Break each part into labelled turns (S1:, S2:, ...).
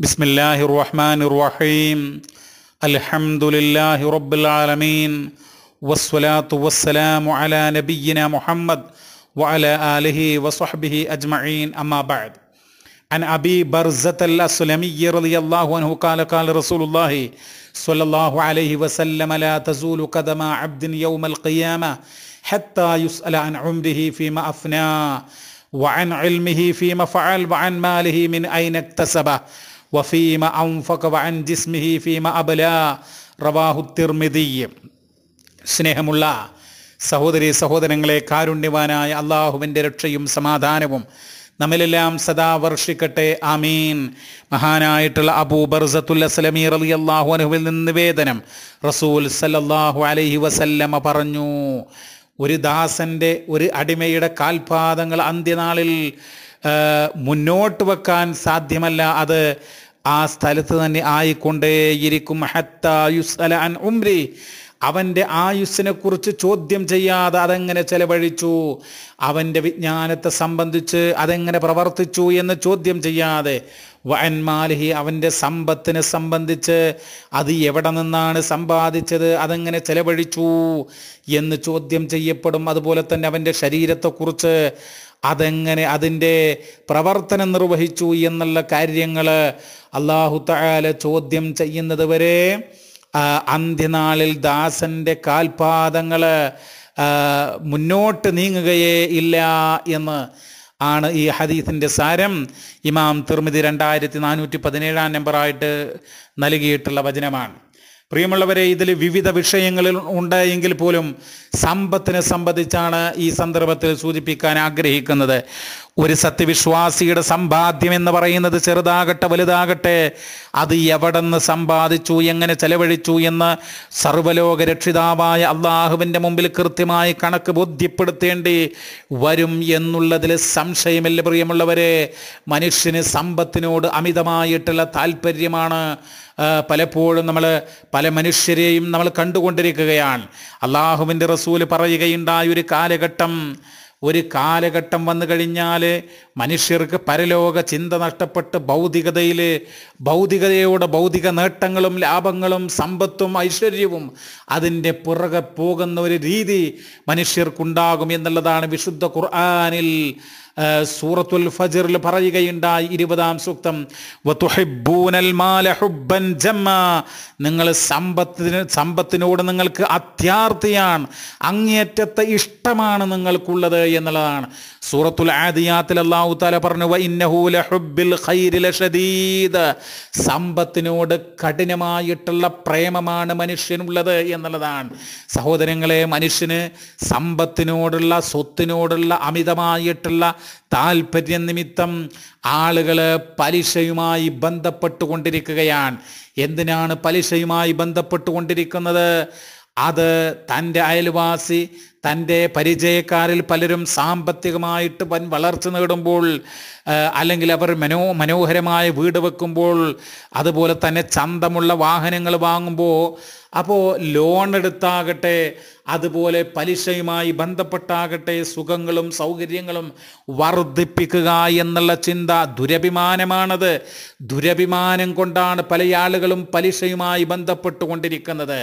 S1: بسم الله الرحمن الرحيم الحمد لله رب العالمين والصلاة والسلام على نبينا محمد وعلى آله وصحبه أجمعين أما بعد عن أبي برزة الأسلمي رضي الله عنه قال قال رسول الله صلى الله عليه وسلم لا تزول قدم عبد يوم القيامة حتى يسأل عن عمره فيما أفناه وعن علمه فيما فعل وعن ماله من أين اكتسبه വഫീമ അംഫക ജിസ്മിഹി ഫീമ അബല റവാഹു തിർമിദി സ്നേഹമുള്ള സഹോദരി സഹോദരങ്ങളെ കാരുണ്യവാനായ അള്ളാഹുവിൻ്റെ രക്ഷയും സമാധാനവും നമ്മിലെല്ലാം സദാ വർഷിക്കട്ടെ ആമീൻ മഹാനായിട്ടുള്ള അബൂ ബർസത്തുൽ സലമീർ അലി അള്ളാഹു അനുഹുവിൽ നിന്ന് നിവേദനം റസൂൽ സല്ലല്ലാഹു അലൈഹി വസല്ലമ പറഞ്ഞു ഒരു ദാസൻ്റെ ഒരു അടിമയുടെ കാൽപാദങ്ങൾ അന്ത്യനാളിൽ മുന്നോട്ട് വെക്കാൻ സാധ്യമല്ല അത് ആ സ്ഥലത്ത് തന്നെ ആയിക്കൊണ്ടേയിരിക്കും അല അൻ ഉംരി അവൻ്റെ ആയുസ്സിനെ കുറിച്ച് ചോദ്യം ചെയ്യാതെ അതെങ്ങനെ ചെലവഴിച്ചു അവൻ്റെ വിജ്ഞാനത്തെ സംബന്ധിച്ച് അതെങ്ങനെ പ്രവർത്തിച്ചു എന്ന് ചോദ്യം ചെയ്യാതെ വയൻമാലിഹി അവൻ്റെ സമ്പത്തിനെ സംബന്ധിച്ച് അത് എവിടെ നിന്നാണ് സമ്പാദിച്ചത് അതെങ്ങനെ ചെലവഴിച്ചു എന്ന് ചോദ്യം ചെയ്യപ്പെടും അതുപോലെ തന്നെ അവൻ്റെ ശരീരത്തെക്കുറിച്ച് അതെങ്ങനെ അതിൻ്റെ പ്രവർത്തനം നിർവഹിച്ചു എന്നുള്ള കാര്യങ്ങൾ അള്ളാഹു താല ചോദ്യം ചെയ്യുന്നത് വരെ അന്ത്യനാളിൽ ദാസൻ്റെ കാൽപാദങ്ങൾ മുന്നോട്ട് നീങ്ങുകയേ ഇല്ല എന്ന് ആണ് ഈ ഹദീസിൻ്റെ സാരം ഇമാം തിർമിതി രണ്ടായിരത്തി നാനൂറ്റി പതിനേഴാം നമ്പറായിട്ട് നൽകിയിട്ടുള്ള വചനമാണ് പ്രിയമുള്ളവരെ ഇതിൽ വിവിധ വിഷയങ്ങളിൽ എങ്കിൽ പോലും സമ്പത്തിനെ സംബന്ധിച്ചാണ് ഈ സന്ദർഭത്തിൽ സൂചിപ്പിക്കാൻ ആഗ്രഹിക്കുന്നത് ഒരു സത്യവിശ്വാസിയുടെ സമ്പാദ്യം എന്ന് പറയുന്നത് ചെറുതാകട്ടെ വലുതാകട്ടെ അത് എവിടെന്ന് സമ്പാദിച്ചു എങ്ങനെ ചെലവഴിച്ചു എന്ന് സർവലോക രക്ഷിതാവായ അള്ളാഹുവിൻ്റെ മുമ്പിൽ കൃത്യമായി കണക്ക് ബോധ്യപ്പെടുത്തേണ്ടി വരും എന്നുള്ളതിൽ സംശയമില്ല പ്രിയമുള്ളവരെ മനുഷ്യന് സമ്പത്തിനോട് അമിതമായിട്ടുള്ള താല്പര്യമാണ് പലപ്പോഴും നമ്മൾ പല മനുഷ്യരെയും നമ്മൾ കണ്ടുകൊണ്ടിരിക്കുകയാണ് അള്ളാഹുവിൻ്റെ റസൂൽ പറയുകയുണ്ടായ ഒരു കാലഘട്ടം ഒരു കാലഘട്ടം വന്നു കഴിഞ്ഞാൽ മനുഷ്യർക്ക് പരലോക ചിന്ത നഷ്ടപ്പെട്ട് ഭൗതികതയിൽ ഭൗതികതയോടെ ഭൗതിക നേട്ടങ്ങളും ലാഭങ്ങളും സമ്പത്തും ഐശ്വര്യവും അതിൻ്റെ പുറകെ പോകുന്ന ഒരു രീതി മനുഷ്യർക്കുണ്ടാകും എന്നുള്ളതാണ് വിശുദ്ധ ഖുർആാനിൽ സൂറത്തുൽ ഫജിറിൽ പറയുകയുണ്ടായി ഇരുപതാം സൂക്തം നിങ്ങൾ സമ്പത്തിന് സമ്പത്തിനോട് നിങ്ങൾക്ക് അത്യാർത്ഥിയാണ് അങ്ങേറ്റത്തെ ഇഷ്ടമാണ് നിങ്ങൾക്കുള്ളത് എന്നുള്ളതാണ് സൂറത്തുൽ ആദിയാത്തിൽ അള്ളാഹു അള്ളാഹു താല പറഞ്ഞു സമ്പത്തിനോട് കഠിനമായിട്ടുള്ള പ്രേമമാണ് മനുഷ്യനുള്ളത് എന്നുള്ളതാണ് സഹോദരങ്ങളെ മനുഷ്യന് സമ്പത്തിനോടുള്ള സ്വത്തിനോടുള്ള അമിതമായിട്ടുള്ള താല്പര്യ നിമിത്തം ആളുകൾ പലിശയുമായി ബന്ധപ്പെട്ടുകൊണ്ടിരിക്കുകയാണ് എന്തിനാണ് പലിശയുമായി ബന്ധപ്പെട്ടുകൊണ്ടിരിക്കുന്നത് അത് തൻ്റെ അയൽവാസി തൻ്റെ പരിചയക്കാരിൽ പലരും സാമ്പത്തികമായിട്ട് വൻ വളർച്ച നേടുമ്പോൾ അല്ലെങ്കിൽ അവർ മനോ മനോഹരമായ വീട് വെക്കുമ്പോൾ അതുപോലെ തന്നെ ചന്തമുള്ള വാഹനങ്ങൾ വാങ്ങുമ്പോൾ അപ്പോൾ ലോൺ എടുത്താകട്ടെ അതുപോലെ പലിശയുമായി ബന്ധപ്പെട്ടാകട്ടെ സുഖങ്ങളും സൗകര്യങ്ങളും വർദ്ധിപ്പിക്കുക എന്നുള്ള ചിന്ത ദുരഭിമാനമാണത് ദുരഭിമാനം കൊണ്ടാണ് പല ആളുകളും പലിശയുമായി ബന്ധപ്പെട്ടുകൊണ്ടിരിക്കുന്നത്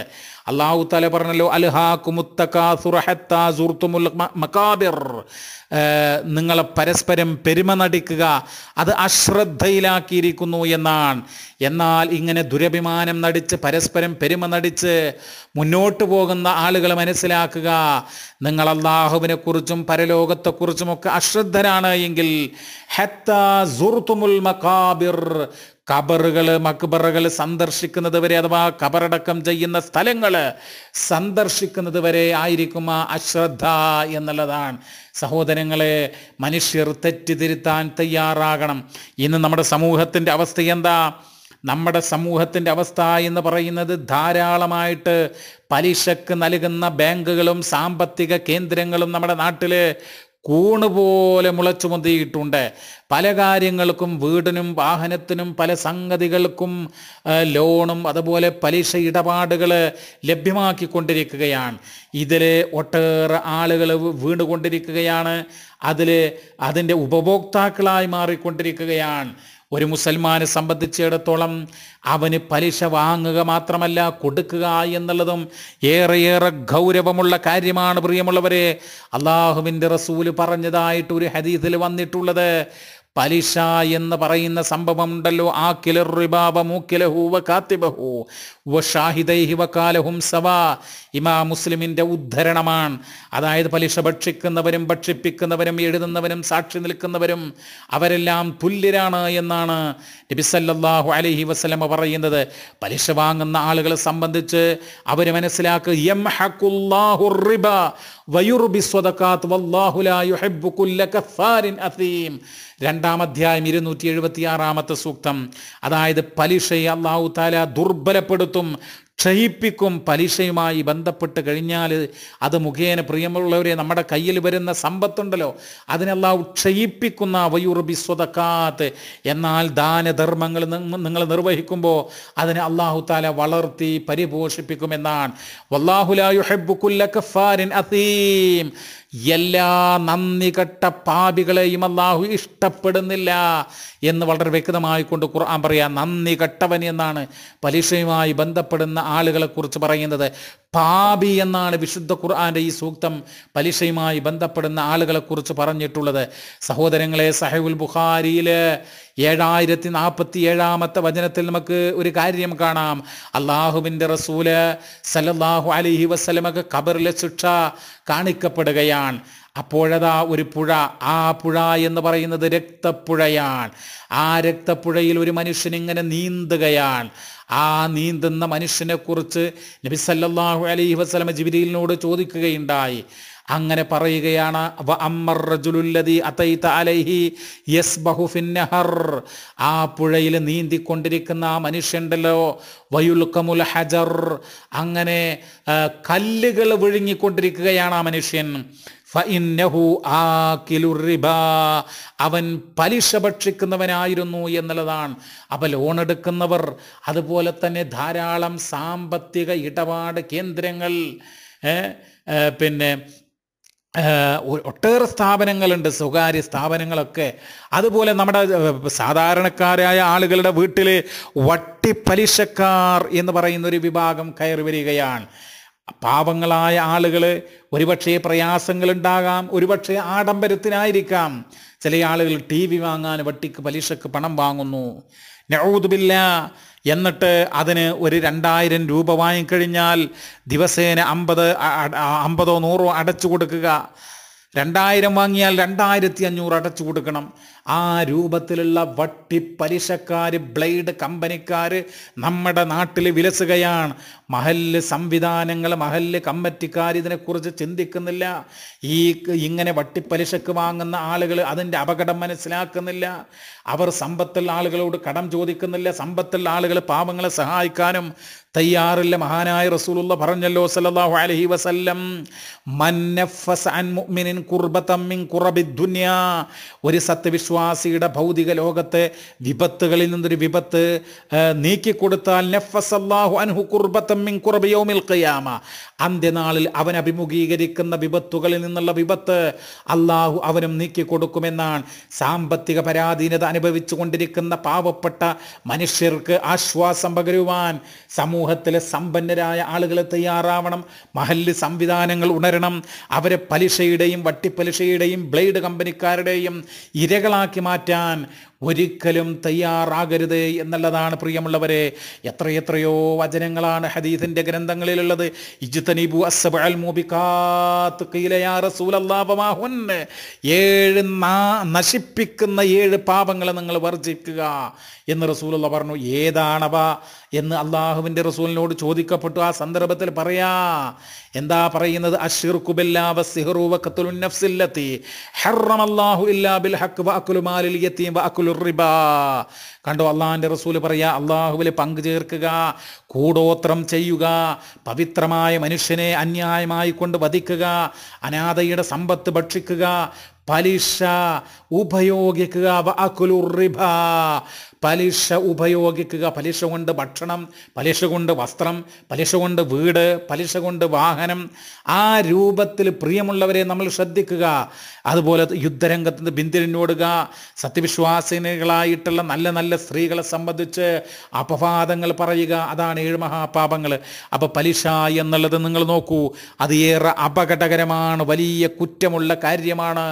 S1: അള്ളാഹു തല പറഞ്ഞല്ലോ അൽഹാക്കുമുത്തക്കാസുറഹത്ത് ഹത്താസൂർത്തുമുൽ മക്കാബിർ നിങ്ങൾ പരസ്പരം പെരുമ നടിക്കുക അത് അശ്രദ്ധയിലാക്കിയിരിക്കുന്നു എന്നാണ് എന്നാൽ ഇങ്ങനെ ദുരഭിമാനം നടിച്ച് പരസ്പരം പെരുമ നടിച്ച് മുന്നോട്ട് പോകുന്ന ആളുകൾ മനസ്സിലാക്കുക നിങ്ങൾ അള്ളാഹുവിനെക്കുറിച്ചും പരലോകത്തെക്കുറിച്ചുമൊക്കെ അശ്രദ്ധരാണ് എങ്കിൽ ഹത്ത സുർത്തുമുൽ മക്കാബിർ കബറുകൾ മക്ബറുകൾ സന്ദർശിക്കുന്നത് വരെ അഥവാ കബറടക്കം ചെയ്യുന്ന സ്ഥലങ്ങൾ സന്ദർശിക്കുന്നത് വരെ ആയിരിക്കും ആ അശ്രദ്ധ എന്നുള്ളതാണ് സഹോദരങ്ങളെ മനുഷ്യർ തെറ്റിതിരുത്താൻ തയ്യാറാകണം ഇന്ന് നമ്മുടെ സമൂഹത്തിൻ്റെ അവസ്ഥ എന്താ നമ്മുടെ സമൂഹത്തിൻ്റെ അവസ്ഥ എന്ന് പറയുന്നത് ധാരാളമായിട്ട് പലിശക്ക് നൽകുന്ന ബാങ്കുകളും സാമ്പത്തിക കേന്ദ്രങ്ങളും നമ്മുടെ നാട്ടിൽ കൂണ് പോലെ മുളച്ചു പല കാര്യങ്ങൾക്കും വീടിനും വാഹനത്തിനും പല സംഗതികൾക്കും ലോണും അതുപോലെ പലിശ ഇടപാടുകൾ ലഭ്യമാക്കിക്കൊണ്ടിരിക്കുകയാണ് ഇതിൽ ഒട്ടേറെ ആളുകൾ വീണുകൊണ്ടിരിക്കുകയാണ് അതിൽ അതിൻ്റെ ഉപഭോക്താക്കളായി മാറിക്കൊണ്ടിരിക്കുകയാണ് ഒരു മുസൽമാനെ സംബന്ധിച്ചിടത്തോളം അവന് പലിശ വാങ്ങുക മാത്രമല്ല കൊടുക്കുക എന്നുള്ളതും ഏറെയേറെ ഗൗരവമുള്ള കാര്യമാണ് പ്രിയമുള്ളവരെ അള്ളാഹുവിൻ്റെ റസൂല് പറഞ്ഞതായിട്ട് ഒരു ഹദീസിൽ വന്നിട്ടുള്ളത് പലിശ എന്ന് പറയുന്ന സംഭവമുണ്ടല്ലോ ആ കിലർ റിബാബ മൂക്കിലഹൂവ കാത്തിബഹു വ കാലഹും സവാ ഇമാ മുസ്ലിമിൻ്റെ ഉദ്ധരണമാണ് അതായത് പലിശ ഭക്ഷിക്കുന്നവരും ഭക്ഷിപ്പിക്കുന്നവരും എഴുതുന്നവരും സാക്ഷി നിൽക്കുന്നവരും അവരെല്ലാം തുല്യരാണ് എന്നാണ് നബിസല്ലാഹു അലഹി വസ്ലമ പറയുന്നത് പലിശ വാങ്ങുന്ന ആളുകളെ സംബന്ധിച്ച് അവർ മനസ്സിലാക്കുക രണ്ടാം അധ്യായം ഇരുന്നൂറ്റി എഴുപത്തി ആറാമത്തെ സൂക്തം അതായത് പലിശയെ അള്ളാഹു താല ദുർബലപ്പെടുത്തും ക്ഷയിപ്പിക്കും പലിശയുമായി ബന്ധപ്പെട്ട് കഴിഞ്ഞാൽ അത് മുഖേന പ്രിയമുള്ളവരെ നമ്മുടെ കയ്യിൽ വരുന്ന സമ്പത്തുണ്ടല്ലോ അതിനെല്ലാം ക്ഷയിപ്പിക്കുന്ന അവയുർബി സ്വതക്കാത്ത് എന്നാൽ ദാനധർമ്മങ്ങൾ നിങ്ങൾ നിർവഹിക്കുമ്പോൾ അതിനെ അള്ളാഹു താല വളർത്തി പരിപോഷിപ്പിക്കുമെന്നാണ് വല്ലാഹുലായു ഹെബുക്കുല്ല അസീം എല്ലാ നന്ദി കെട്ട പാപികളെയും അള്ളാഹു ഇഷ്ടപ്പെടുന്നില്ല എന്ന് വളരെ വ്യക്തമായി കൊണ്ട് ഖുർആൻ പറയാം നന്ദി കെട്ടവൻ എന്നാണ് പലിശയുമായി ബന്ധപ്പെടുന്ന ആളുകളെക്കുറിച്ച് പറയുന്നത് പാപി എന്നാണ് വിശുദ്ധ ഖുർആാൻ്റെ ഈ സൂക്തം പലിശയുമായി ബന്ധപ്പെടുന്ന ആളുകളെക്കുറിച്ച് പറഞ്ഞിട്ടുള്ളത് സഹോദരങ്ങളെ സഹബുൽ ബുഖാരിയിൽ ഏഴായിരത്തി നാൽപ്പത്തി ഏഴാമത്തെ വചനത്തിൽ നമുക്ക് ഒരു കാര്യം കാണാം അള്ളാഹുവിൻ്റെ റസൂല് സലല്ലാഹു അലഹി വസ്ലമക്ക് ഖബറിലെ ശിക്ഷ കാണിക്കപ്പെടുകയാണ് അപ്പോഴതാ ഒരു പുഴ ആ പുഴ എന്ന് പറയുന്നത് രക്തപ്പുഴയാണ് ആ രക്തപ്പുഴയിൽ ഒരു മനുഷ്യൻ ഇങ്ങനെ നീന്തുകയാണ് ആ നീന്തുന്ന മനുഷ്യനെക്കുറിച്ച് നബി സല്ലല്ലാഹു അലൈഹി വസ്ലമ ജിബിരിയിലിനോട് ചോദിക്കുകയുണ്ടായി അങ്ങനെ പറയുകയാണ് ആ പുഴയിൽ നീന്തിക്കൊണ്ടിരിക്കുന്ന ആ മനുഷ്യണ്ടല്ലോ വയുൽക്കമുൽ ഹജർ അങ്ങനെ കല്ലുകൾ വിഴുങ്ങിക്കൊണ്ടിരിക്കുകയാണ് ആ മനുഷ്യൻ അവൻ പലിശ ഭക്ഷിക്കുന്നവനായിരുന്നു എന്നുള്ളതാണ് അപ്പൊ ലോൺ എടുക്കുന്നവർ അതുപോലെ തന്നെ ധാരാളം സാമ്പത്തിക ഇടപാട് കേന്ദ്രങ്ങൾ പിന്നെ ഒട്ടേറെ സ്ഥാപനങ്ങളുണ്ട് സ്വകാര്യ സ്ഥാപനങ്ങളൊക്കെ അതുപോലെ നമ്മുടെ സാധാരണക്കാരായ ആളുകളുടെ വീട്ടിൽ വട്ടിപ്പലിശക്കാർ എന്ന് പറയുന്ന ഒരു വിഭാഗം കയറി വരികയാണ് പാവങ്ങളായ ആളുകൾ ഒരുപക്ഷെ പ്രയാസങ്ങളുണ്ടാകാം ഒരുപക്ഷെ ആഡംബരത്തിനായിരിക്കാം ചില ആളുകൾ ടി വി വാങ്ങാൻ വട്ടിക്ക് പലിശക്ക് പണം വാങ്ങുന്നു നൗദുബില്ല എന്നിട്ട് അതിന് ഒരു രണ്ടായിരം രൂപ വാങ്ങിക്കഴിഞ്ഞാൽ ദിവസേന അമ്പത് അമ്പതോ നൂറോ അടച്ചു കൊടുക്കുക രണ്ടായിരം വാങ്ങിയാൽ രണ്ടായിരത്തി അഞ്ഞൂറ് അടച്ചു കൊടുക്കണം ആ രൂപത്തിലുള്ള വട്ടിപ്പലിശക്കാർ ബ്ലേഡ് കമ്പനിക്കാർ നമ്മുടെ നാട്ടിൽ വിലസുകയാണ് മഹല്ല് സംവിധാനങ്ങൾ മഹല്ല് കമ്മറ്റിക്കാർ ഇതിനെക്കുറിച്ച് ചിന്തിക്കുന്നില്ല ഈ ഇങ്ങനെ വട്ടിപ്പലിശക്ക് വാങ്ങുന്ന ആളുകൾ അതിൻ്റെ അപകടം മനസ്സിലാക്കുന്നില്ല അവർ സമ്പത്തിൽ ആളുകളോട് കടം ചോദിക്കുന്നില്ല സമ്പത്തിൽ ആളുകൾ പാവങ്ങളെ സഹായിക്കാനും തയ്യാറില്ല മഹാനായ റസൂലുള്ള പറഞ്ഞല്ലോ സല്ലല്ലാഹു അലൈഹി വസല്ലം മന്നഫസ് അൻ മുഅ്മിനിൻ കുർബതം മിൻ കുറബിദ്ദുനിയ ഒരു സത്യവിശ്വാസ വിശ്വാസിയുടെ ഭൗതിക ലോകത്തെ വിപത്തുകളിൽ നിന്നൊരു വിപത്ത് നീക്കിക്കൊടുത്താൽ നഫസല്ലാഹു അൻഹു ഖുർബ യൗമിൽ ഖിയാമ അന്ത്യനാളിൽ അവൻ അഭിമുഖീകരിക്കുന്ന വിപത്തുകളിൽ നിന്നുള്ള വിപത്ത് അള്ളാഹു അവനും നീക്കിക്കൊടുക്കുമെന്നാണ് സാമ്പത്തിക പരാധീനത അനുഭവിച്ചു കൊണ്ടിരിക്കുന്ന പാവപ്പെട്ട മനുഷ്യർക്ക് ആശ്വാസം പകരുവാൻ സമൂഹത്തിലെ സമ്പന്നരായ ആളുകൾ തയ്യാറാവണം മഹല്ല് സംവിധാനങ്ങൾ ഉണരണം അവരെ പലിശയുടെയും വട്ടിപ്പലിശയുടെയും ബ്ലേഡ് കമ്പനിക്കാരുടെയും ഇരകളാ യാഥാർത്ഥ്യമാക്കി മാറ്റാൻ ഒരിക്കലും തയ്യാറാകരുത് എന്നുള്ളതാണ് പ്രിയമുള്ളവരെ എത്രയെത്രയോ വചനങ്ങളാണ് ഹദീസിൻ്റെ ഗ്രന്ഥങ്ങളിലുള്ളത് ഇജ്തനീബു അസബൽ മൂബിക്കാത്തുലയാറസൂലല്ലാപമാഹുൻ ഏഴ് നശിപ്പിക്കുന്ന ഏഴ് പാപങ്ങളെ നിങ്ങൾ വർജിക്കുക എന്ന് റസൂലുള്ള പറഞ്ഞു ഏതാണവ എന്ന് അള്ളാഹുവിൻ്റെ റസൂലിനോട് ചോദിക്കപ്പെട്ടു ആ സന്ദർഭത്തിൽ പറയാ എന്താ പറയുന്നത് കണ്ടോ അള്ളാഹിൻ്റെ റസൂല് പറയാ അള്ളാഹുവിൽ പങ്കു ചേർക്കുക കൂടോത്രം ചെയ്യുക പവിത്രമായ മനുഷ്യനെ അന്യായമായി കൊണ്ട് വധിക്കുക അനാഥയുടെ സമ്പത്ത് ഭക്ഷിക്കുക പലിശ ഉപയോഗിക്കുക വഅക്കുലുറിബ പലിശ ഉപയോഗിക്കുക പലിശ കൊണ്ട് ഭക്ഷണം പലിശ കൊണ്ട് വസ്ത്രം പലിശ കൊണ്ട് വീട് പലിശ കൊണ്ട് വാഹനം ആ രൂപത്തിൽ പ്രിയമുള്ളവരെ നമ്മൾ ശ്രദ്ധിക്കുക അതുപോലെ യുദ്ധരംഗത്ത് നിന്ന് ബിന്ദിരിഞ്ഞോടുക സത്യവിശ്വാസിനികളായിട്ടുള്ള നല്ല നല്ല സ്ത്രീകളെ സംബന്ധിച്ച് അപവാദങ്ങൾ പറയുക അതാണ് ഏഴ് മഹാപാപങ്ങൾ അപ്പോൾ പലിശ എന്നുള്ളത് നിങ്ങൾ നോക്കൂ അത് ഏറെ അപകടകരമാണ് വലിയ കുറ്റമുള്ള കാര്യമാണ്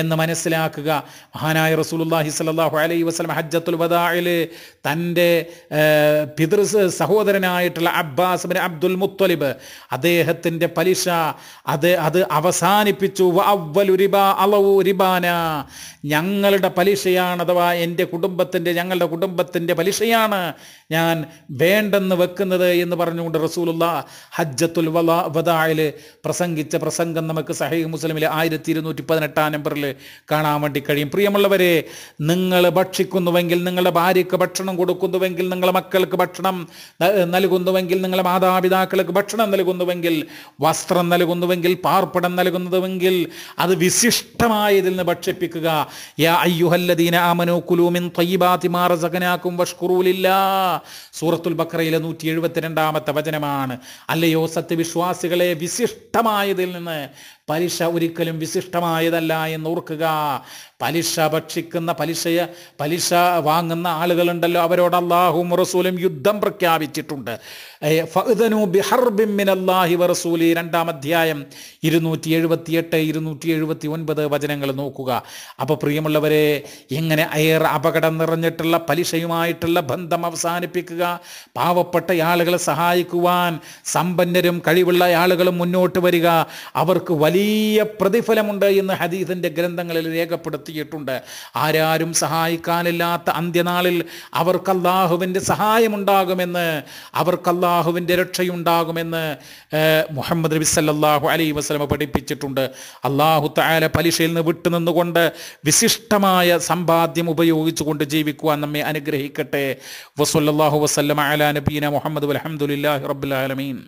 S1: എന്ന് മനസ്സിലാക്കുക മഹാനായ റസൂലുല്ലാഹി സലാഹു അലൈ വസ്ലം ഹജ്ജത്തുൽ വദാഇൽ തൻ്റെ പിതൃ സഹോദരനായിട്ടുള്ള അബ്ബാസ് അബ്ദുൽ മുത്തലിബ് അദ്ദേഹത്തിൻ്റെ പലിശ അത് അത് അവസാനിപ്പിച്ചു ഞങ്ങളുടെ പലിശയാണ് അഥവാ എൻ്റെ കുടുംബത്തിൻ്റെ ഞങ്ങളുടെ കുടുംബത്തിൻ്റെ പലിശയാണ് ഞാൻ വേണ്ടെന്ന് വെക്കുന്നത് എന്ന് പറഞ്ഞുകൊണ്ട് റസൂലുള്ള ഹജ്ജത്തുൽ വദായിൽ പ്രസംഗിച്ച പ്രസംഗം നമുക്ക് സഹീഹ് മുസ്ലിമിലെ ആയിരത്തി ഇരുന്നൂറ്റി പതിനെട്ടാം നമ്പറിൽ കാണാൻ വേണ്ടി കഴിയും പ്രിയമുള്ളവരെ നിങ്ങൾ ഭക്ഷിക്കുന്നുവെങ്കിൽ നിങ്ങളുടെ ഭാര്യയ്ക്ക് ഭക്ഷണം കൊടുക്കുന്നുവെങ്കിൽ നിങ്ങളുടെ മക്കൾക്ക് ഭക്ഷണം നൽകുന്നുവെങ്കിൽ നിങ്ങളുടെ മാതാപിതാക്കൾക്ക് ഭക്ഷണം നൽകുന്നുവെങ്കിൽ വസ്ത്രം നൽകുന്നുവെങ്കിൽ പാർപ്പിടം നൽകുന്നതുവെങ്കിൽ അത് വിശിഷ്ടമായ ഇതിൽ നിന്ന് ഭക്ഷിപ്പിക്കുക യാ അയ്യുഹല്ലദീന ആമനോ കുലൂമിൻ തയ്യബാതി വഷ്കുറൂലില്ല സൂറത്തുൽ ബക്രയിലെ നൂറ്റി എഴുപത്തിരണ്ടാമത്തെ വചനമാണ് അല്ലയോ സത്യവിശ്വാസികളെ വിശിഷ്ടമായതിൽ നിന്ന് പലിശ ഒരിക്കലും വിശിഷ്ടമായതല്ല എന്ന് ഓർക്കുക പലിശ ഭക്ഷിക്കുന്ന പലിശയെ പലിശ വാങ്ങുന്ന ആളുകളുണ്ടല്ലോ അവരോട് അള്ളാഹും റസൂലും യുദ്ധം പ്രഖ്യാപിച്ചിട്ടുണ്ട് ബിഹർബിമിനല്ലാഹി രണ്ടാം അധ്യായം ഇരുന്നൂറ്റി എട്ട് ഇരുന്നൂറ്റി എഴുപത്തി ഒൻപത് വചനങ്ങൾ നോക്കുക അപ്പോൾ പ്രിയമുള്ളവരെ എങ്ങനെ അയർ അപകടം നിറഞ്ഞിട്ടുള്ള പലിശയുമായിട്ടുള്ള ബന്ധം അവസാനിപ്പിക്കുക പാവപ്പെട്ട ആളുകളെ സഹായിക്കുവാൻ സമ്പന്നരും കഴിവുള്ള ആളുകളും മുന്നോട്ട് വരിക അവർക്ക് വലിയ വലിയ പ്രതിഫലമുണ്ട് എന്ന് ഹദീസിൻ്റെ ഗ്രന്ഥങ്ങളിൽ രേഖപ്പെടുത്തിയിട്ടുണ്ട് ആരാരും സഹായിക്കാനില്ലാത്ത അന്ത്യനാളിൽ അവർക്കല്ലാഹുവിൻ്റെ സഹായമുണ്ടാകുമെന്ന് അവർക്കല്ലാഹുവിൻ്റെ രക്ഷയുണ്ടാകുമെന്ന് മുഹമ്മദ് നബി സല്ലാഹു അലൈ വസ്ലമ പഠിപ്പിച്ചിട്ടുണ്ട് അള്ളാഹു താല പലിശയിൽ നിന്ന് വിട്ടുനിന്നുകൊണ്ട് വിശിഷ്ടമായ സമ്പാദ്യം ഉപയോഗിച്ചുകൊണ്ട് ജീവിക്കുവാൻ നമ്മെ അനുഗ്രഹിക്കട്ടെ വസല്ലാഹു വസ്ലം അലാ നബീന മുഹമ്മദ് അലഹമുല്ലാ റബ്ബുലാലമീൻ